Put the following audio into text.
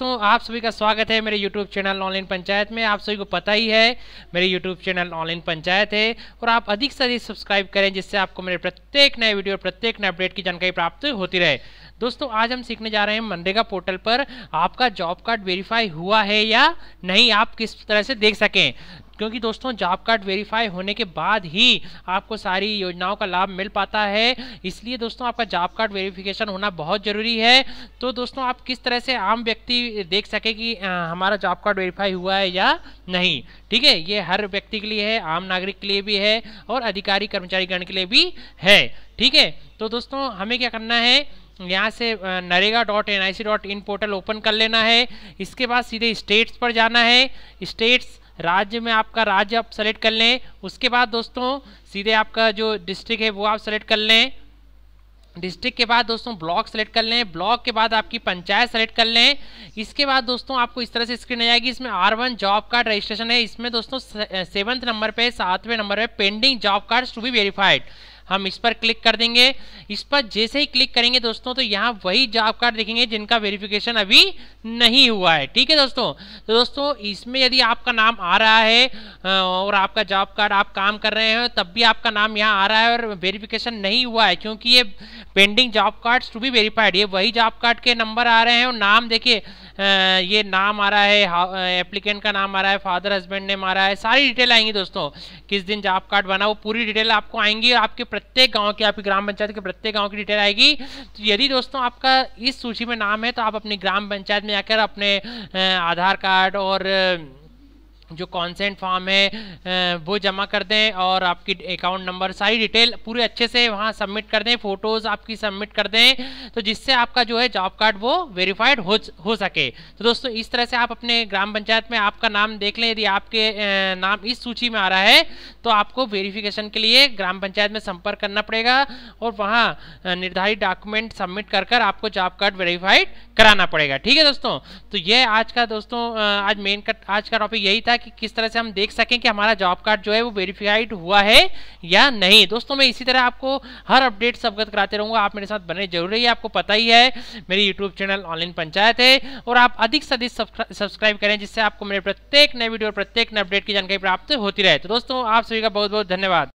दोस्तों आप सभी का स्वागत है मेरे YouTube चैनल ऑनलाइन पंचायत में आप सभी को पता ही है मेरे YouTube चैनल ऑनलाइन पंचायत है और आप अधिक से अधिक सब्सक्राइब करें जिससे आपको मेरे प्रत्येक नए वीडियो और प्रत्येक नए अपडेट की जानकारी प्राप्त होती रहे दोस्तों आज हम सीखने जा रहे हैं मनरेगा पोर्टल पर आपका जॉब कार्ड वेरीफाई हुआ है या नहीं आप किस तरह से देख सकें क्योंकि दोस्तों जॉब कार्ड वेरीफाई होने के बाद ही आपको सारी योजनाओं का लाभ मिल पाता है इसलिए दोस्तों आपका जॉब कार्ड वेरिफिकेशन होना बहुत ज़रूरी है तो दोस्तों आप किस तरह से आम व्यक्ति देख सके कि हमारा जॉब कार्ड वेरीफाई हुआ है या नहीं ठीक है ये हर व्यक्ति के लिए है आम नागरिक के लिए भी है और अधिकारी कर्मचारीगण के लिए भी है ठीक है तो दोस्तों हमें क्या करना है यहाँ से NREGA dot N I C dot in portal open कर लेना है इसके बाद सीधे स्टेट्स पर जाना है स्टेट्स राज्य में आपका राज्य आप सेलेक्ट कर लें उसके बाद दोस्तों सीधे आपका जो डिस्ट्रिक्ट है वो आप सेलेक्ट कर लें डिस्ट्रिक्ट के बाद दोस्तों ब्लॉक सेलेक्ट कर लें ब्लॉक के बाद आपकी पंचायत सेलेक्ट कर लें इसके बाद दोस्तों आपको इस तरह से स्क्रीन आ जाएगी इसमें R one job card registration है इसमें दोस्तों सेवन्थ नंबर पे सातवें नंबर पे pending job card to be verified हम इस पर क्लिक कर देंगे इस पर जैसे ही क्लिक करेंगे दोस्तों तो यहाँ वही जॉब कार्ड देखेंगे जिनका वेरिफिकेशन अभी नहीं हुआ है ठीक है दोस्तों तो दोस्तों इसमें यदि आपका नाम आ रहा है और आपका जॉब कार्ड आप काम कर रहे हैं तब भी आपका नाम यहाँ आ रहा है और वेरिफिकेशन नहीं हुआ है क्योंकि ये pending job card to be verified ये वही जॉब कार्ड के नंबर आ रहे हैं और नाम देखिए ये नाम आ रहा है एप्लीकेंट का नाम आ रहा है फादर हस्बैंड ने मारा है सारी डिटेल आएंगी दोस्तों किस दिन जॉब कार्ड बना वो पूरी डिटेल आपको आएंगी आपके प्रत्येक गाँव की आपकी ग्राम पंचायत के प्रत्येक गाँव की डिटेल आएगी तो यदि दोस्तों आपका इस सूची में नाम है तो आप अपनी ग्राम पंचायत में जाकर अपने आधार कार्ड और जो कॉन्सेंट फॉर्म है वो जमा कर दें और आपकी अकाउंट नंबर सारी डिटेल पूरे अच्छे से वहाँ सबमिट कर दें फ़ोटोज़ आपकी सबमिट कर दें तो जिससे आपका जो है जॉब कार्ड वो वेरीफाइड हो हो सके तो दोस्तों इस तरह से आप अपने ग्राम पंचायत में आपका नाम देख लें यदि आपके नाम इस सूची में आ रहा है तो आपको वेरीफिकेशन के लिए ग्राम पंचायत में संपर्क करना पड़ेगा और वहाँ निर्धारित डॉक्यूमेंट सबमिट कर कर आपको जॉब कार्ड वेरीफाइड कराना पड़ेगा ठीक है दोस्तों तो यह आज का दोस्तों आज मेन आज का टॉपिक यही था कि किस तरह से हम देख सकें कि हमारा जॉब कार्ड जो है वो वेरीफाइड हुआ है या नहीं दोस्तों मैं इसी तरह आपको हर अपडेट्स अवगत कराते रहूँगा आप मेरे साथ बने जरूर रहिए आपको पता ही है मेरी यूट्यूब चैनल ऑनलाइन पंचायत है और आप अधिक से अधिक सब्सक्राइब करें जिससे आपको मेरे प्रत्येक नए वीडियो और प्रत्येक नए अपडेट की जानकारी प्राप्त होती रहे तो दोस्तों आप सभी का बहुत बहुत धन्यवाद